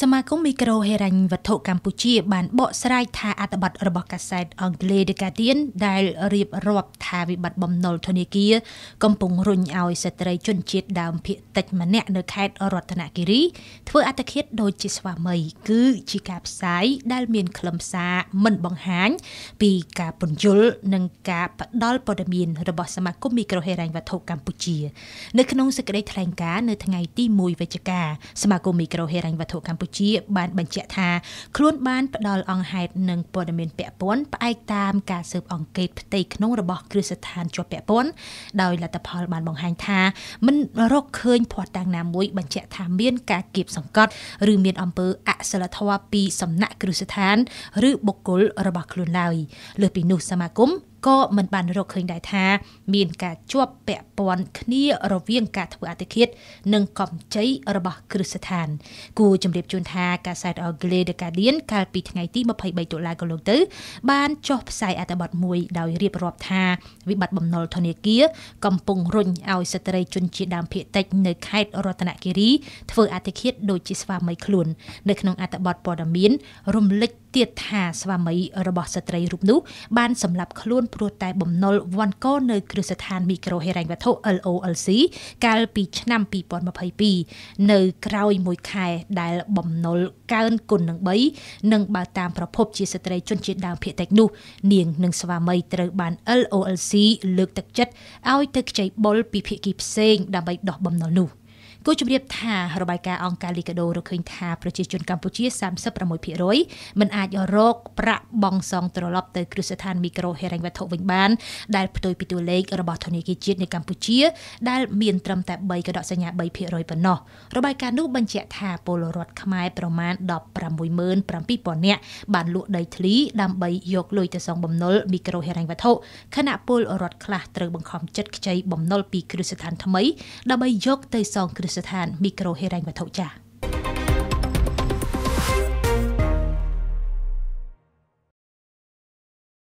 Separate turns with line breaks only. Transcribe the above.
សមាគមមីក្រូហិរញ្ញវត្ថុកម្ពុជាបានបកស្រាយថាអត្ថបទរបស់កាសែតអង់គ្លេស The Guardian ដែលរៀបរាប់ថាវិបត្តិបំណុលធនាគារកំពុងរុញឲ្យស្ត្រីជនជាតិដើមភាគតិចម្នាក់នៅខេត្តរតនគិរីធ្វើអត្តឃាតដោយជាស្វាមីគឺជាការផ្សាយដែលមានខ្លឹមសារមិនបង្ហាញពីការពន្យល់និងការផ្ដល់ព័ត៌មានរបស់សមាគមមីក្រូហិរញ្ញវត្ថុកម្ពុជា នៅក្នុងសេចក្តីថ្លែងការណ៍នៅថ្ងៃទី1វិច្ឆិកា សមាគមមីក្រូហិរញ្ញវត្ថុកម្ពុជាកម្ពុជាបានបញ្ជាក់ថាខ្លួនបាន ផ្ដល់អង្គហេតុនិងព័ត៌មានពាក់ព័ន្ធផ្អែកតាមការស៊ើបអង្កេតផ្ទៃក្នុងរបស់គ្រឹះស្ថានជាប់ពាក់ព័ន្ធដោយលទ្ធផលបានបង្ហាញថាមិនរកឃើញភ័ស្តុតាងណាមួយបញ្ជាក់ថាមាន ការគៀបសង្កត់ឬមានអំពើអសិលធម៌ពីសំណាក់គ្រឹះស្ថាន ឬបុគ្គលរបស់ខ្លួនឡើយលើសពីនោះសមាគមក៏មិនបានរកឃើញដែរថាមានការជាប់ពាក់ព័ន្ធគ្នា រវាងការធ្វើអតិឃាតនិងកំចៃរបស់គ្រឹះស្ថានគូជម្រាបជូនថាកាសែត Glade Guardian កាលពីថ្ងៃទី23តុលាកន្លងទៅបានចុះផ្សាយអត្ថបទមួយដោយរៀបរាប់ថាវិបត្តិបំណុលធនាគារកំពុងរុញឲ្យស្ត្រីជនជាតិដើមភាគតិច នៅខេត្តរតនគិរីធ្វើអតិឃាតដោយជាស្វាមីខ្លួននៅក្នុងអត្ថបទព័ត៌មាន រំលឹកទៀតថាស្វាមីរបស់ស្ត្រីរូបនោះបានសម្លាប់ខ្លួនព្រោះតែបំណុលវ៉ាន់កូនៅគ្រឹះស្ថានមីក្រូហិរញ្ញវត្ថុ LOLC កាលពីឆ្នាំ2022នៅក្រោយមួយខែដែលបំណុលកើនគុណនឹង3និងបើតាមប្រភពជាស្ត្រីជនជាតិដើមភាគតិចនោះនាងនិងស្វាមីត្រូវបាន LOLC លើកទឹកចិត្តឲ្យទៅខ្ចីបុលពីភាគីផ្សេងដើម្បីដោះបំណុលនោះ។គូជម្រាបថារបាយការណ៍អង្គការលីកាដូរកឃើញថាប្រជាជនកម្ពុជា36%មិនអាចរកប្រាក់បង់សងត្រឡប់ទៅគ្រឹះស្ថានមីក្រូហិរញ្ញវត្ថុវិញបាន ដែលផ្ទុយពីតួលេខរបស់ធនាគារជាតិនៃកម្ពុជាដែលមានត្រឹមតែ3កដកសញ្ញា3%ប៉ុណ្ណោះរបាយការណ៍នោះបញ្ជាក់ថាពលរដ្ឋខ្មែរប្រមាណ167,000នាក់បានលក់ដីធ្លីដើម្បីយកលុយទៅសងបំណុលមីក្រូហិរញ្ញវត្ថុខណៈពលរដ្ឋខ្លះត្រូវបង្ខំចិត្តខ្ចីបំណុលពីគ្រឹះស្ថានថ្មីដើម្បីយកទៅសងគ្រឹះรืสถานมิโครเฮรังวัตถุจ้า